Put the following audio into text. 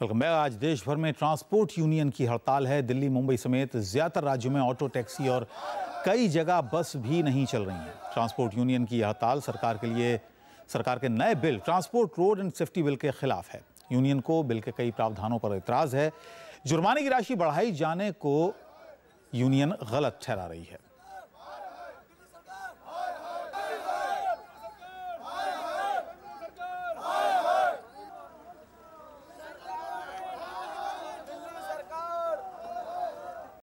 welcome back आज देश भर में ट्रांसपोर्ट यूनियन की हड़ताल है दिल्ली मुंबई समेत ज़्यादातर राज्यों में ऑटो टैक्सी और कई जगह बस भी नहीं चल रही हैं ट्रांसपोर्ट यूनियन की हड़ताल सरकार के लिए सरकार के नए bill transport road and safety bill के खिलाफ है यूनियन को बिल के कई प्रावधानों पर एतराज़ है जुर्माने की राशि बढ़ाई जाने को यूनियन गलत ठहरा रही है